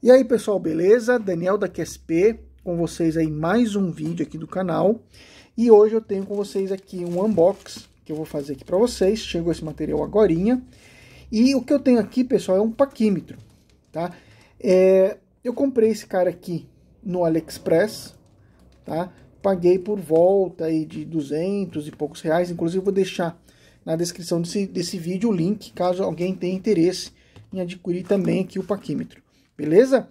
E aí, pessoal, beleza? Daniel da QSP com vocês aí mais um vídeo aqui do canal. E hoje eu tenho com vocês aqui um unbox que eu vou fazer aqui para vocês. Chegou esse material agorinha. E o que eu tenho aqui, pessoal, é um paquímetro, tá? É, eu comprei esse cara aqui no AliExpress, tá? Paguei por volta aí de 200 e poucos reais. Inclusive, vou deixar na descrição desse, desse vídeo o link, caso alguém tenha interesse em adquirir também aqui o paquímetro. Beleza?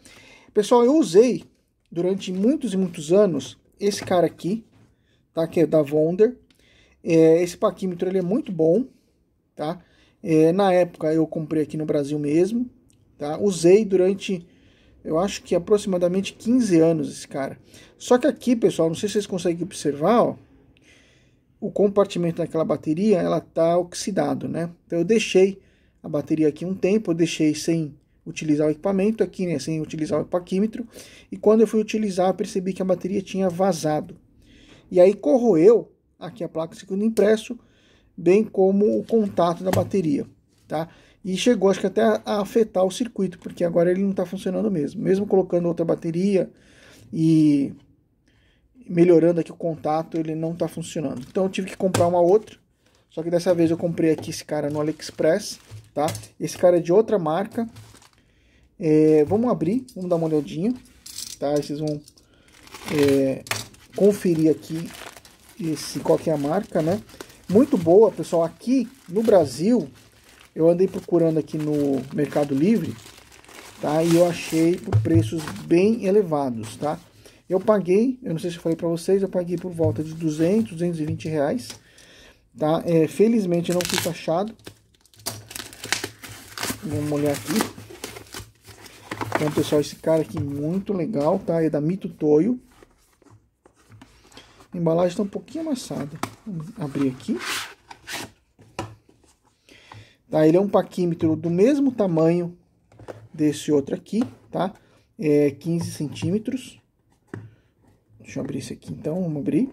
Pessoal, eu usei durante muitos e muitos anos esse cara aqui, tá? Que é da Wonder. É, esse paquímetro ele é muito bom, tá? É, na época eu comprei aqui no Brasil mesmo, tá? Usei durante, eu acho que aproximadamente 15 anos esse cara. Só que aqui, pessoal, não sei se vocês conseguem observar, ó, o compartimento daquela bateria, ela tá oxidado, né? Então eu deixei a bateria aqui um tempo, eu deixei sem utilizar o equipamento, aqui né, sem utilizar o paquímetro, e quando eu fui utilizar, eu percebi que a bateria tinha vazado. E aí corroeu aqui a placa de segundo impresso, bem como o contato da bateria, tá? E chegou, acho que até a afetar o circuito, porque agora ele não está funcionando mesmo. Mesmo colocando outra bateria e melhorando aqui o contato, ele não está funcionando. Então eu tive que comprar uma outra, só que dessa vez eu comprei aqui esse cara no AliExpress, tá? Esse cara é de outra marca, é, vamos abrir, vamos dar uma olhadinha, tá? Vocês vão é, conferir aqui esse, qual que é a marca, né? Muito boa, pessoal. Aqui no Brasil, eu andei procurando aqui no Mercado Livre, tá? E eu achei por preços bem elevados, tá? Eu paguei, eu não sei se eu falei para vocês, eu paguei por volta de 200, 220 reais, tá? É, felizmente não fui taxado. Vamos olhar aqui. Então, pessoal, esse cara aqui muito legal, tá? É da Mito Toyo. A embalagem está um pouquinho amassada. Vamos abrir aqui. Tá, ele é um paquímetro do mesmo tamanho desse outro aqui, tá? É 15 centímetros. Deixa eu abrir esse aqui então, vamos abrir.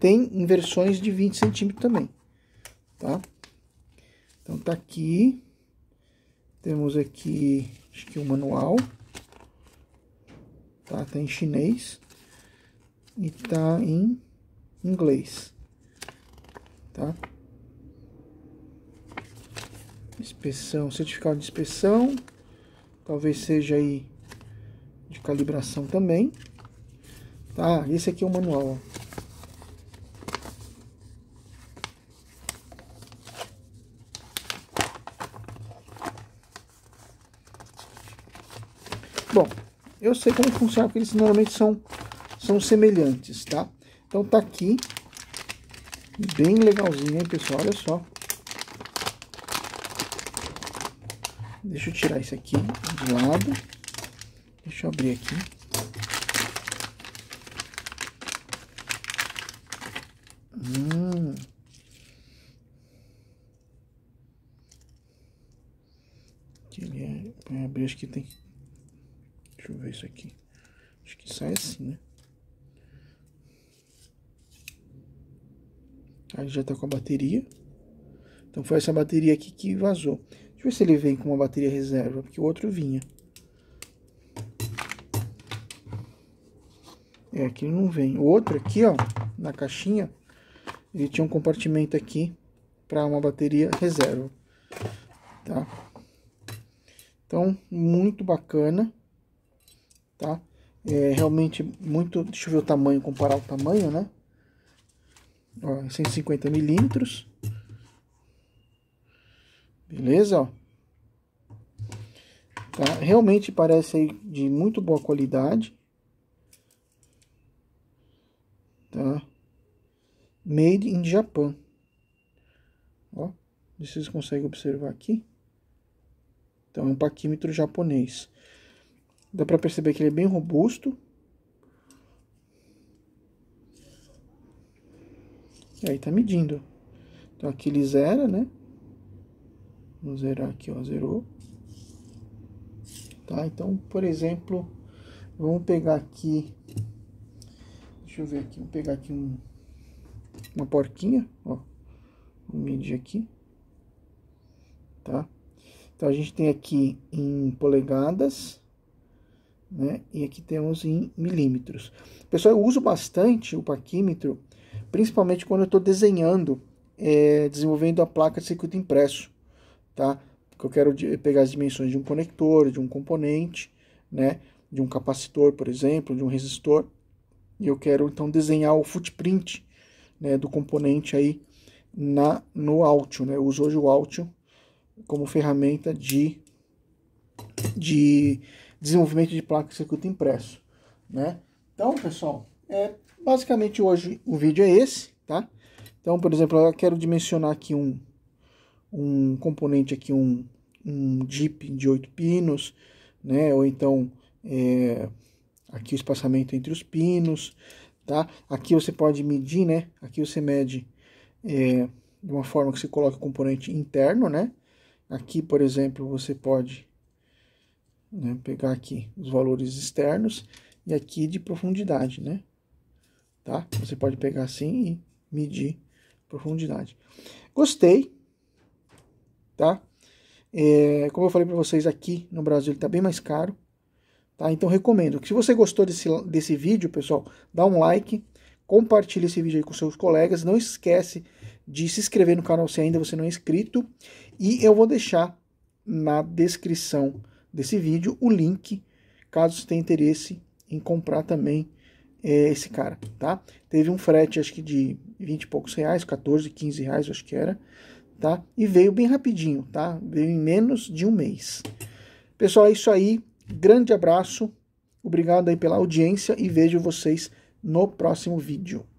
Tem inversões versões de 20 centímetros também, tá? Então tá aqui. Temos aqui Acho que o manual. Tá, tá em chinês. E tá em inglês. Tá? Inspeção, certificado de inspeção. Talvez seja aí de calibração também. Tá, esse aqui é o manual, ó. Bom, eu sei como é funciona, porque eles normalmente são, são semelhantes, tá? Então tá aqui, bem legalzinho, hein, pessoal? Olha só. Deixa eu tirar isso aqui de lado. Deixa eu abrir aqui. Hum. Que ele é... Abrir, acho que tem que Deixa eu ver isso aqui. Acho que sai assim, né? Aí ah, já tá com a bateria. Então foi essa bateria aqui que vazou. Deixa eu ver se ele vem com uma bateria reserva, porque o outro vinha. É, aqui não vem. O outro aqui, ó, na caixinha, ele tinha um compartimento aqui para uma bateria reserva, tá? Então, muito bacana tá? É realmente muito, deixa eu ver o tamanho, comparar o tamanho, né? Ó, 150 milímetros. Beleza, ó. Tá? Realmente parece aí de muito boa qualidade. Tá? Made in Japan. Ó, vocês conseguem observar aqui. Então é um paquímetro japonês. Dá para perceber que ele é bem robusto. E aí tá medindo. Então aqui ele zera, né? Vamos zerar aqui, ó, zerou. Tá, então, por exemplo, vamos pegar aqui... Deixa eu ver aqui, vamos pegar aqui um, uma porquinha, ó. Vou medir aqui. Tá? Então a gente tem aqui em polegadas né? e aqui temos em milímetros. Pessoal, eu uso bastante o paquímetro, principalmente quando eu estou desenhando, é, desenvolvendo a placa de circuito impresso, tá? Porque eu quero pegar as dimensões de um conector, de um componente, né? de um capacitor, por exemplo, de um resistor, e eu quero então desenhar o footprint né, do componente aí na, no áudio. né? Eu uso hoje o áudio como ferramenta de, de desenvolvimento de placa de circuito impresso, né? Então, pessoal, é basicamente hoje o vídeo é esse, tá? Então, por exemplo, eu quero dimensionar aqui um, um componente aqui, um, um Jeep de oito pinos, né? Ou então, é, aqui o espaçamento entre os pinos, tá? Aqui você pode medir, né? Aqui você mede é, de uma forma que você coloca o componente interno, né? Aqui, por exemplo, você pode né? pegar aqui os valores externos e aqui de profundidade, né? Tá? Você pode pegar assim e medir profundidade. Gostei, tá? É, como eu falei para vocês, aqui no Brasil ele tá bem mais caro, tá? Então recomendo. Se você gostou desse, desse vídeo, pessoal, dá um like, compartilha esse vídeo aí com seus colegas, não esquece de se inscrever no canal se ainda você não é inscrito e eu vou deixar na descrição desse vídeo o link, caso você tenha interesse em comprar também é, esse cara, tá? Teve um frete, acho que de 20 e poucos reais, 14, 15 reais, acho que era, tá? E veio bem rapidinho, tá? Veio em menos de um mês. Pessoal, é isso aí. Grande abraço. Obrigado aí pela audiência e vejo vocês no próximo vídeo.